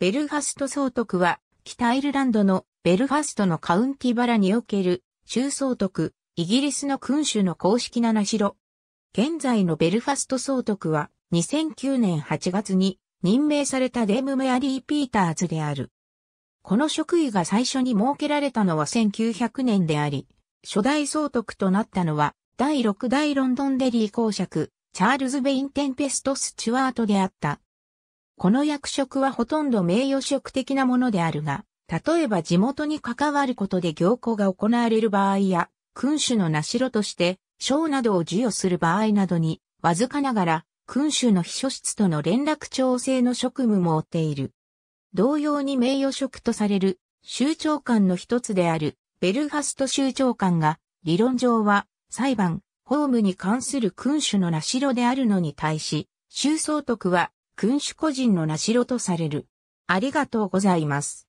ベルファスト総督は、北アイルランドのベルファストのカウンティバラにおける州総督、イギリスの君主の公式な名城。現在のベルファスト総督は、2009年8月に任命されたデーム・メアリー・ピーターズである。この職位が最初に設けられたのは1900年であり、初代総督となったのは、第6代ロンドンデリー公爵、チャールズ・ベイン・テンペスト・スチュワートであった。この役職はほとんど名誉職的なものであるが、例えば地元に関わることで行幸が行われる場合や、君主の名代として、賞などを授与する場合などに、わずかながら、君主の秘書室との連絡調整の職務も負っている。同様に名誉職とされる、州長官の一つである、ベルファスト州長官が、理論上は、裁判、法務に関する君主の名代であるのに対し、州総督は、君主個人の名城とされる。ありがとうございます。